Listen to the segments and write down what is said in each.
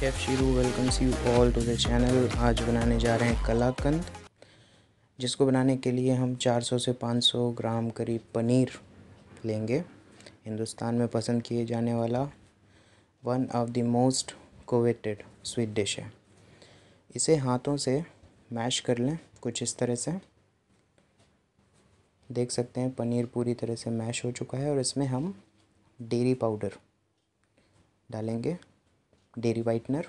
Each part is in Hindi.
chef Sheeru welcomes you all to the channel आज बनाने जा रहे हैं कलाकंद जिसको बनाने के लिए हम 400 से 500 ग्राम करीब पनीर लेंगे हिंदुस्तान में पसंद किए जाने वाला one of the most coveted sweet dish है इसे हाथों से मैश कर लें कुछ इस तरह से देख सकते हैं पनीर पूरी तरह से मैश हो चुका है और इसमें हम डेरी पाउडर डालेंगे डेरी वाइटनर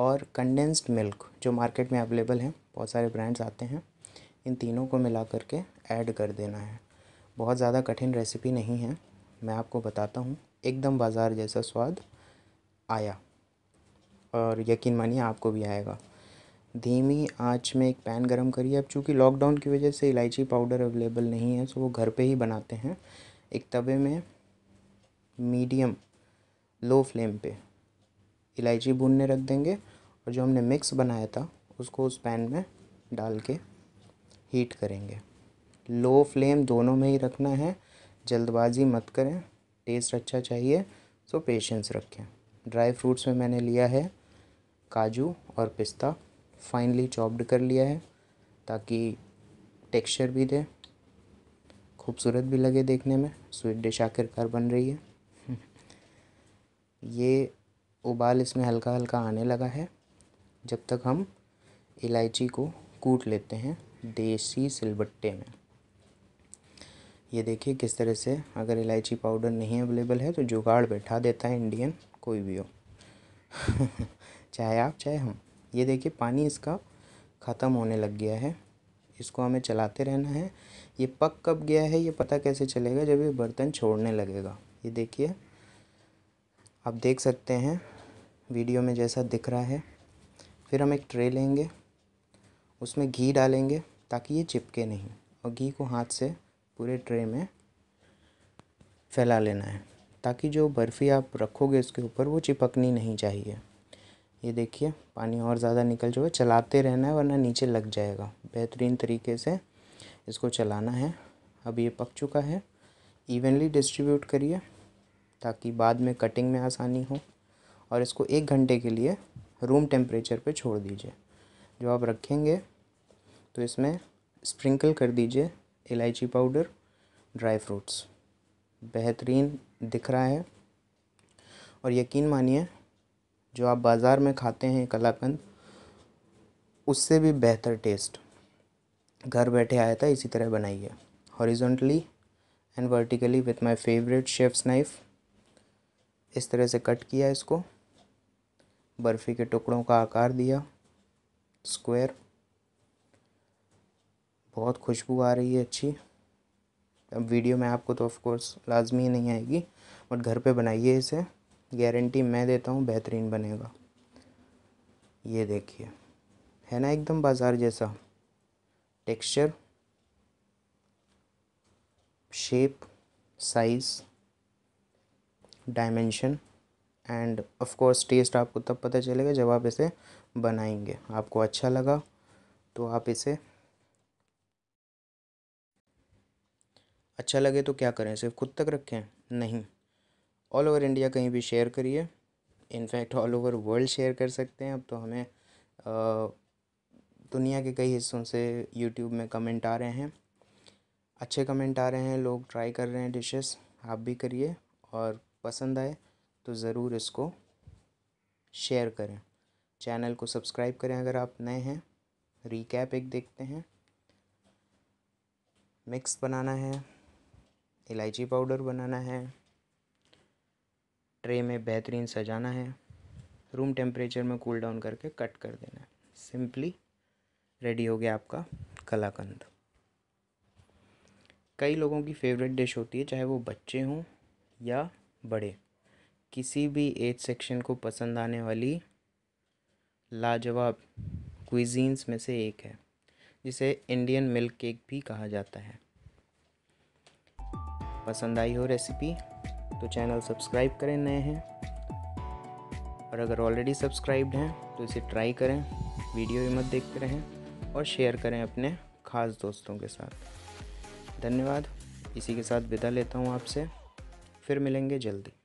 और कंडेंस्ड मिल्क जो मार्केट में अवेलेबल हैं बहुत सारे ब्रांड्स आते हैं इन तीनों को मिला करके ऐड कर देना है बहुत ज़्यादा कठिन रेसिपी नहीं है मैं आपको बताता हूँ एकदम बाज़ार जैसा स्वाद आया और यकीन मानिए आपको भी आएगा धीमी आँच में एक पैन गरम करिए अब चूँकि लॉकडाउन की वजह से इलायची पाउडर अवेलेबल नहीं है सो तो वो घर पे ही बनाते हैं एक तवे में मीडियम लो फ्लेम पे इलायची भूनने रख देंगे और जो हमने मिक्स बनाया था उसको उस पैन में डाल के हीट करेंगे लो फ्लेम दोनों में ही रखना है जल्दबाजी मत करें टेस्ट अच्छा चाहिए सो पेशेंस रखें ड्राई फ्रूट्स में मैंने लिया है काजू और पिस्ता फाइनली चॉप्ड कर लिया है ताकि टेक्सचर भी दे खूबसूरत भी लगे देखने में स्वीट डिश आखिरकार बन रही है ये उबाल इसमें हल्का हल्का आने लगा है जब तक हम इलायची को कूट लेते हैं देसी सिलबट्टे में ये देखिए किस तरह से अगर इलायची पाउडर नहीं अवेलेबल है तो जुगाड़ बैठा देता है इंडियन कोई भी हो चाहे आप चाहे हम ये देखिए पानी इसका ख़त्म होने लग गया है इसको हमें चलाते रहना है ये पक कब गया है ये पता कैसे चलेगा जब ये बर्तन छोड़ने लगेगा ये देखिए आप देख सकते हैं वीडियो में जैसा दिख रहा है फिर हम एक ट्रे लेंगे उसमें घी डालेंगे ताकि ये चिपके नहीं और घी को हाथ से पूरे ट्रे में फैला लेना है ताकि जो बर्फ़ी आप रखोगे उसके ऊपर वो चिपकनी नहीं चाहिए ये देखिए पानी और ज़्यादा निकल जो है चलाते रहना है वरना नीचे लग जाएगा बेहतरीन तरीके से इसको चलाना है अब ये पक चुका है इवनली डिस्ट्रीब्यूट करिए ताकि बाद में कटिंग में आसानी हो और इसको एक घंटे के लिए रूम टेम्परेचर पे छोड़ दीजिए जो आप रखेंगे तो इसमें स्प्रिंकल कर दीजिए इलायची पाउडर ड्राई फ्रूट्स बेहतरीन दिख रहा है और यकीन मानिए जो आप बाज़ार में खाते हैं कलाकंद उससे भी बेहतर टेस्ट घर बैठे आया था इसी तरह बनाइए horizontally and vertically with my favourite chef's knife इस तरह से कट किया इसको बर्फ़ी के टुकड़ों का आकार दिया स्क्वायर बहुत खुशबू आ रही है अच्छी अब वीडियो में आपको तो ऑफकोर्स लाजमी नहीं आएगी बट घर पे बनाइए इसे गारंटी मैं देता हूँ बेहतरीन बनेगा ये देखिए है ना एकदम बाज़ार जैसा texture shape size dimension and of course taste आपको तब पता चलेगा जब आप इसे बनाएंगे आपको अच्छा लगा तो आप इसे अच्छा लगे तो क्या करें सिर्फ खुद तक रखें नहीं ऑल ओवर इंडिया कहीं भी शेयर करिए in fact all over world share कर सकते हैं अब तो हमें दुनिया के कई हिस्सों से यूट्यूब में कमेंट आ रहे हैं अच्छे कमेंट आ रहे हैं लोग ट्राई कर रहे हैं डिशेस आप भी करिए और पसंद आए तो ज़रूर इसको शेयर करें चैनल को सब्सक्राइब करें अगर आप नए हैं रीकैप एक देखते हैं मिक्स बनाना है इलायची पाउडर बनाना है ट्रे में बेहतरीन सजाना है रूम टेम्परेचर में कूल डाउन करके कट कर देना है सिंपली रेडी हो गया आपका कलाकंद कई लोगों की फेवरेट डिश होती है चाहे वो बच्चे हों या बड़े किसी भी एज सेक्शन को पसंद आने वाली लाजवाब क्विजींस में से एक है जिसे इंडियन मिल्क केक भी कहा जाता है पसंद आई हो रेसिपी तो चैनल सब्सक्राइब करें नए हैं और अगर ऑलरेडी सब्सक्राइब्ड हैं तो इसे ट्राई करें वीडियो भी मत देखते रहें और शेयर करें अपने ख़ास दोस्तों के साथ धन्यवाद इसी के साथ विदा लेता हूँ आपसे फिर मिलेंगे जल्दी